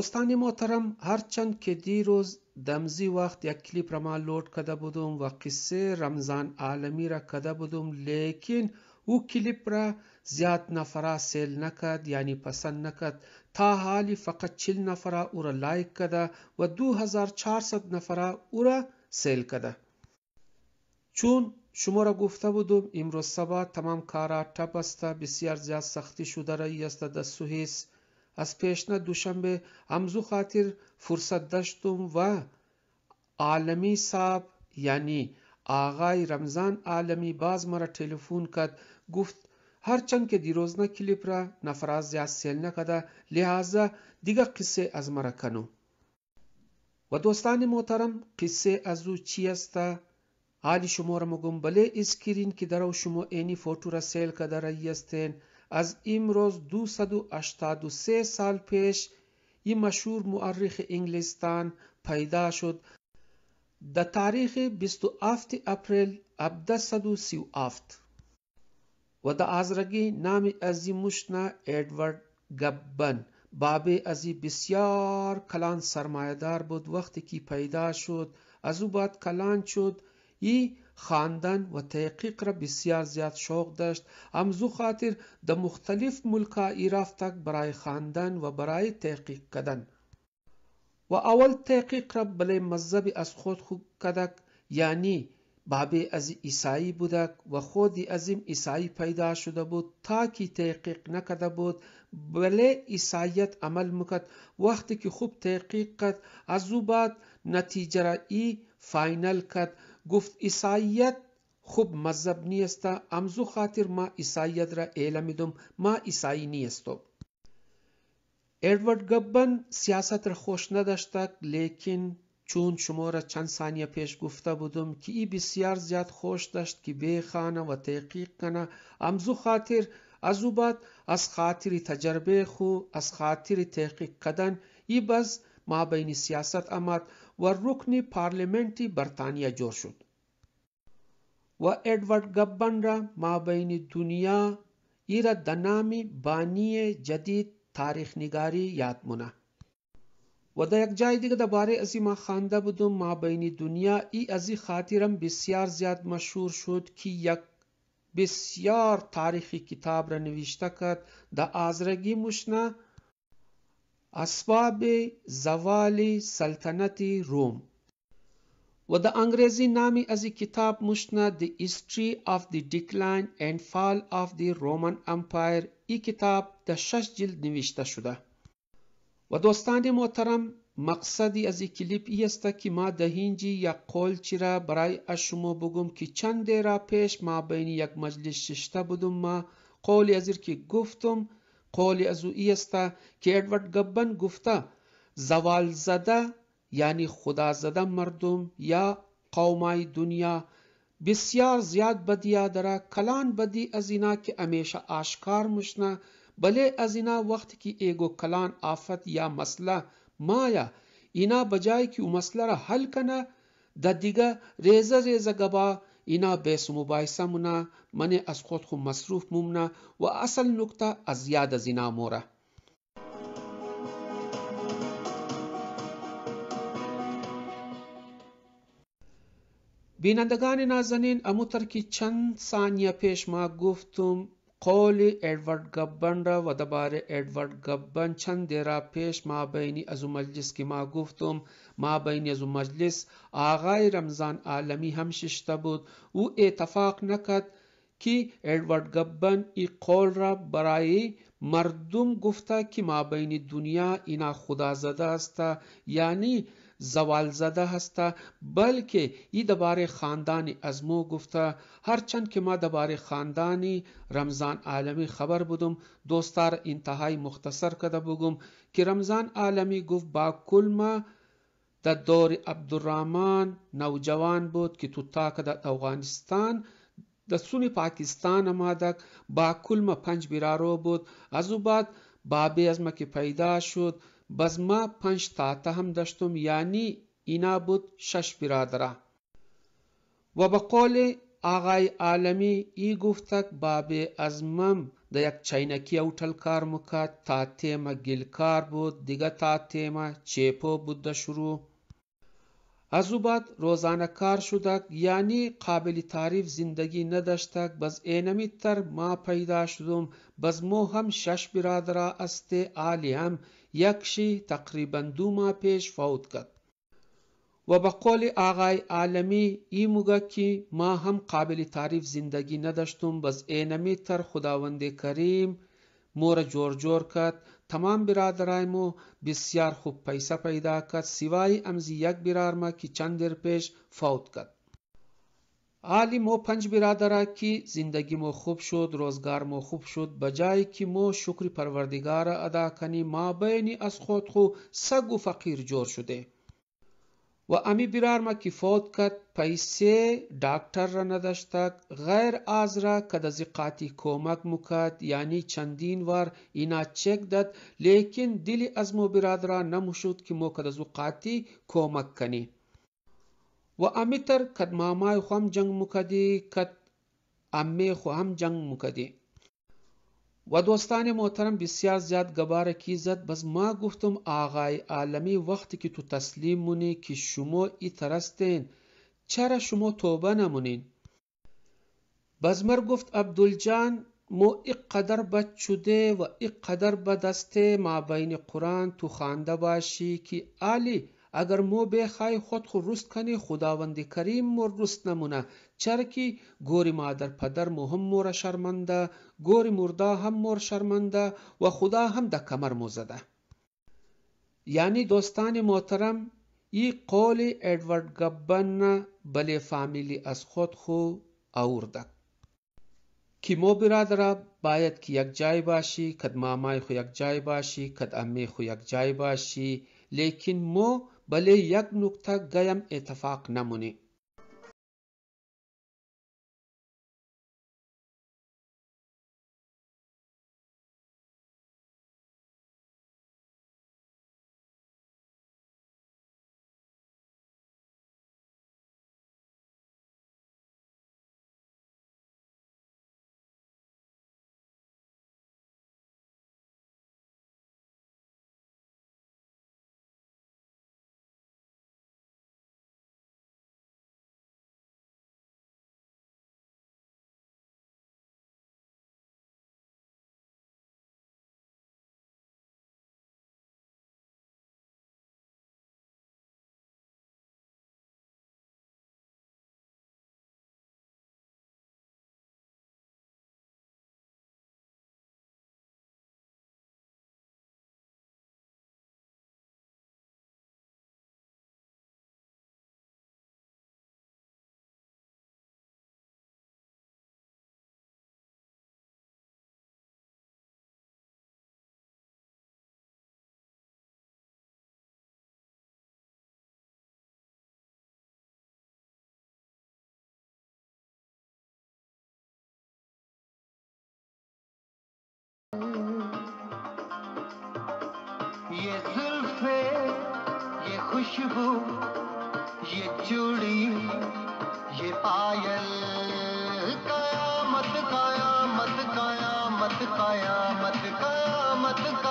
دوستان محترم هرچند که دیروز دمزی وقت یک کلیپ را ما لود کده بودم و قصه رمضان عالمی را کده بودم لیکن او کلیپ را زیاد نفره سیل نکد یعنی پسند نکد تا حالی فقط چل نفره او را لایک کده و 2400 نفره او را سیل کده. چون شما را گفته بودم امروز سبا تمام کارا ټپ است بسیار زیاد سختی شده رایی است در سوهیس. از پیشنه دوشنبه همزو خاطر فرصت داشتم و عالمی صاحب یعنی آغای رمضان عالمی باز مرا تلفن کرد گفت هرچند که دیروز نه کلیپ را نفراز زیاد سیل نکده لحاظا دیگه قصه از مرا کنو و دوستان محترم قصه از او چی است حالی شما را مگم بله اسکرین که در شما اینی فوتو را سیل کده رایی از امروز 283 سال پیش این مشهور مورخ انگلستان پیدا شد در تاریخ 27 اپریل 1837 و در آزرگی نام از مشنا ادوارد گبن بابه از بسیار کلان سرمایه بود وقتی که پیدا شد از او بعد کلان شد ی۔ خواندن و تحقیق را بسیار زیاد شوق داشت همزو خاطر د مختلف ملکها ایرافتک برای خواندن و برای تحقیق کدن و اول تحقیق را بلی مذهبی از خود خود کدک یعنی بابی از ایسایی بودک و خودی از این پیدا شده بود تا کی تحقیق نکده بود بله ایساییت عمل مکد وقتی که خوب تحقیق کد از او بعد نتیجه را ای فاینل کد گفت ایساییت خوب مذهب نیست امزو خاطر ما ایساییت را اعلمیدم ما ایسایی نیستم ادوارد گبن سیاست را خوش نداشت لیکن چون شما را چند ثانیه پیش گفته بودم که ای بسیار زیاد خوش داشت که بخانه و تحقیق کنه امزو خاطر از او بعد از خاطر تجربه خو از خاطر تحقیق کردن ای بس ما بین سیاست آمد و رکن پارلمنتی برطانیه جور شد و ادوارد گبن را مابین دنیا ایرا دنامی بانی جدید تاریخ نگاری یاد مونه و در یک جای دیگه درباره ازی ما خوانده بودم مابین دنیا ای ازی خاطرم بسیار زیاد مشهور شد که یک بسیار تاریخی کتاب را نوشته کرد در آزرگی مشنه اسباب زوال سلطنت روم و در انگریزی نامی از کتاب مشنه The History of the Decline and Fall of the Roman Empire این کتاب د شش جلد نوشته شده و دوستان محترم مقصدی از این کلیپ ای است که ما دهینجی یک چی را برای از شما بگم که چند را پیش ما بین یک مجلس ششته بودم ما قولی از که گفتم قول ازوئی است که ادوارد گبن گفته زوال زده یعنی خدا زده مردم یا قومای دنیا بسیار زیاد بدیا داره کلان بدی از اینا که همیشه آشکار مشنه بله از اینا وقت که ایگو کلان آفت یا مسئله مایا اینا بجای که او مسئله را حل کنه د دیگه ریزه ریزه گبا اینا بیس مباحثه مونه من از خود خو مصروف مومنه و اصل نکته از یاد از اینا موره بینندگان نازنین امو تر چند ثانیه پیش ما گفتم قول ادوارد گبن را و باره ادوارد گبن چند دیره پیش ما بینی از مجلس که ما گفتم ما بینی از مجلس آغای رمضان عالمی هم ششته بود او اتفاق نکد که ادوارد گبن ای قول را برای مردم گفته که ما بین دنیا اینا خدا زده است یعنی زوال زده هسته بلکه ای دباره خاندانی از مو گفته هرچند که ما دباره خاندانی رمضان عالمی خبر بودم دوستار انتهای مختصر کده بگم که رمضان عالمی گفت با ما در دور عبدالرحمن نوجوان بود که تو تاک در افغانستان در سون پاکستان آمدک با ما پنج برارو بود از او بعد بابی از که پیدا شد بس ما پنج تا هم داشتم یعنی اینا بود شش برادره و بقول قول آقای عالمی ای گفتک باب از مم یک چینکی اوتل کار مکد تا تیم کار بود دیگه تا تیم چپو بود شروع از او بعد روزانه کار شدک یعنی قابل تعریف زندگی نداشتک بز اینمی تر ما پیدا شدم بز مو هم شش برادره است آلی هم یک شی تقریبا دو ماه پیش فوت کرد و به قول آقای عالمی ای موگه که ما هم قابل تعریف زندگی نداشتم بس اینمی تر خداوند کریم مور جور جور کرد تمام برادرایمو مو بسیار خوب پیسه پیدا کرد سوای امزی یک برار ما که چند در پیش فوت کرد علی مو پنج برادر کی زندگی مو خوب شد روزگار مو خوب شد بجای که مو شکر پروردگار ادا کنی ما بینی از خود خو سگ و فقیر جور شده و امی برار ما که فوت کد، پیسه دکتر را نداشتک غیر از را که قاطی کمک مکد یعنی چندین وار اینا چک داد لیکن دلی از مو برادر نموشد که مو که کمک کنی و امیتر کد مامای خو هم جنگ مکدی کد امی خو هم جنگ مکدی و دوستان محترم بسیار زیاد کی کیزد بس ما گفتم آقای عالمی وقتی که تو تسلیم مونی که شما ای ترستین چرا شما توبه نمونین بزمر گفت عبدالجان ما قدر بد شده و قدر بد است ما بین قرآن تو خانده باشی که علی اگر مو به بخوای خود خو رست کنی خداوند کریم مور رست نمونه چرکی گوری مادر پدر مو هم مور شرمنده گوری مردا هم مور شرمنده و خدا هم د کمر مو زده یعنی دوستان محترم این قول ادوارد گبن بله فامیلی از خود خو آورده که مو برادر باید کی یک جای باشی کد مامای خو یک جای باشی کد امی خو یک جای باشی لیکن مو بله یک نقطه گیم اتفاق نمونه ये जुल्फे ये खुशबू ये चूड़ी ये पायल काया काया काया मत मत मत काया मत कयामत मत का